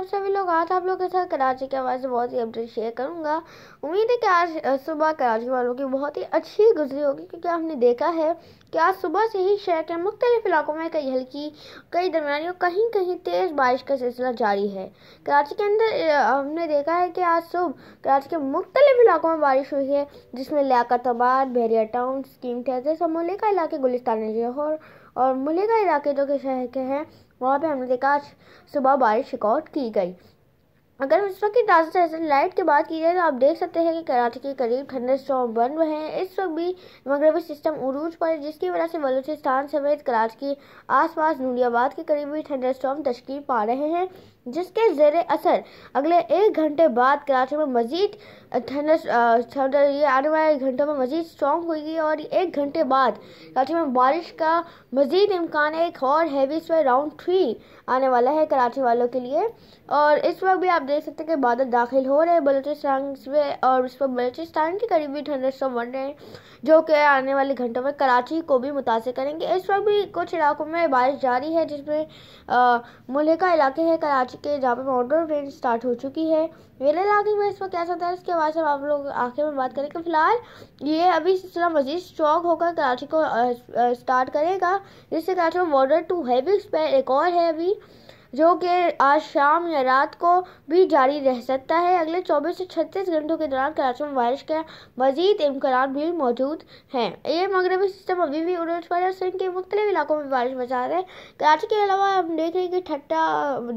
तो सभी लोग आज आप लोगों के साथ कराची के आवाज़ से बहुत ही अपडेट शेयर करूंगा उम्मीद है कि आज सुबह कराची वालों की बहुत ही अच्छी गुजरी होगी क्योंकि आपने देखा है कि आज सुबह से ही शहर के मुख्तलिफ इलाकों में कई हल्की कई दरमियानी और कहीं कहीं तेज़ बारिश का सिलसिला जारी है कराची के अंदर हमने देखा है कि आज सुबह कराची के मुख्तलिफ इलाकों में बारिश हुई है जिसमें लियाकताबाद बहरिया टाउन स्कीम ठहरे समूले का इलाके गुलिस्तान जहर और मुलेगा इलाके जो कि शहर के हैं वहाँ पे हमने देखा आज सुबह बारिश रिकॉर्ड की गई अगर इस वक्त की ताज़ा लाइट की बात की जाए तो आप देख सकते हैं कि कराची के करीब ठंडर स्टॉम बन रहे हैं इस वक्त भी मगरबी सिस्टम उरूज पर है जिसकी वजह से बलूचिस्तान समेत कराची के आसपास नूरियाबाद के करीब भी ठंडर स्टॉम तश्कील पा रहे हैं जिसके जेर असर अगले एक घंटे बाद कराची में मजीद ठंड ये आने वाले घंटों में मजीद स्ट्रॉन्ग होगी और एक घंटे बाद कराची में बारिश का मजीद इम्कान एक और हैवी स्वे राउंड थ्री आने वाला है कराची वालों के लिए और इस वक्त भी आप आप देख सकते हैं कि बादल दाखिल हो रहे हैं बलोचिस्तान में और उस पर बलोचिस्तान के करीबी ठंडे स्टॉम बन रहे हैं जो कि आने वाले घंटों में कराची को भी मुतासर करेंगे इस वक्त भी कुछ इलाकों में बारिश जारी है जिसमें मुलिका इलाके हैं कराची के जहाँ पर माउंटेन रेंज स्टार्ट हो चुकी है मेरे इलाके में इस वक्त क्या चलता है इसके बाद हम आप लोग आखिर में बात करेंगे फिलहाल ये अभी सिलसिला मजीद स्ट्रॉन्ग होकर कराची को स्टार्ट करेगा जिससे कराची में मॉडर टू हैवी एक और है अभी जो कि आज शाम या रात को भी जारी रह सकता है अगले 24 से 36 घंटों के दौरान कराची में बारिश के मजीद इम्कान भी मौजूद हैं ये मगरबी सिस्टम अभी भी उर्ज के मुख्तलिफ इलाकों में बारिश बचा रहे हैं कराची के अलावा हम देख रहे हैं कि ठट्टा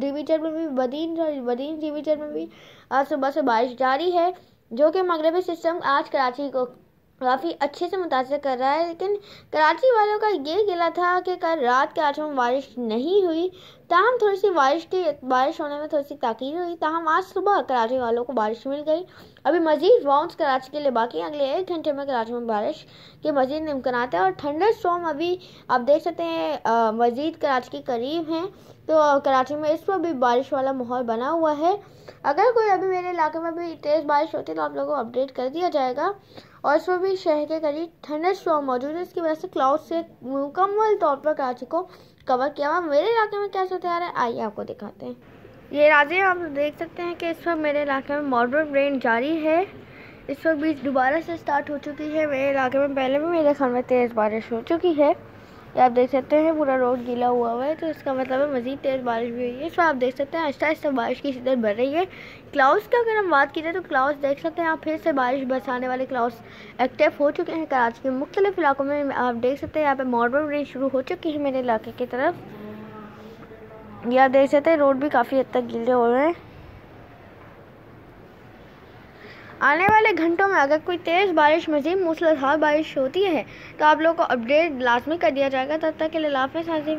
डिवीजन में भी बदीन बदीन डिवीजन में भी आज सुबह से बारिश जारी है जो कि मगरबी सिस्टम आज कराची को काफ़ी अच्छे से मुतासर कर रहा है लेकिन कराची वालों का ये गिला था कि कल रात कराची में बारिश नहीं हुई ताहम थोड़ी सी बारिश की बारिश होने में थोड़ी सी ताकीर हुई ताहम आज सुबह कराची वालों को बारिश मिल गई अभी मजीद बाउंस कराची के लिए बाकी अगले एक घंटे में कराची में बारिश के मजीद इम्कान है और ठंडर स्टॉम अभी आप देख सकते हैं मजीद कराची के करीब हैं तो कराची में इस पर भी बारिश वाला माहौल बना हुआ है अगर कोई अभी मेरे इलाके में भी तेज़ बारिश होती है तो आप लोगों को अपडेट कर दिया जाएगा और इस पर भी शहर के करीब ठंडर स्टॉम मौजूद है इसकी वजह से क्लाउड से मुकम्मल तौर पर कराची को कवर किया हुआ मेरे इलाके में कैसे तैयार है आइए आपको दिखाते हैं ये राजे आप देख सकते हैं कि इस वक्त मेरे इलाके में मॉडर्न रेन जारी है इस वक्त बीच दोबारा से स्टार्ट हो चुकी है मेरे इलाके में पहले भी मेरे घर में तेज़ बारिश हो चुकी है आप देख सकते हैं पूरा रोड गीला हुआ हुआ है तो इसका मतलब है मज़ीद तेज़ बारिश भी हुई है इसमें आप देख सकते हैं आहिस्ता आहिस्ता बारिश की शिदत बढ़ रही है क्लाउड्स की अगर हम बात की जाए तो क्लाउड्स देख सकते हैं आप फिर से बारिश बरसाने वाले क्लाउड्स एक्टिव हो चुके हैं कराची के मुख्तलिफ इलाकों में आप देख सकते हैं यहाँ पर मॉडर्न रेन शुरू हो चुकी है मेरे इलाके की तरफ यह देख सकते हैं रोड भी काफ़ी हद तक गीले हो रहे हैं आने वाले घंटों में अगर कोई तेज़ बारिश मजीद मूसलाधार बारिश होती है तो आप लोगों को अपडेट लाजमी कर दिया जाएगा तब तक के लिए लाफे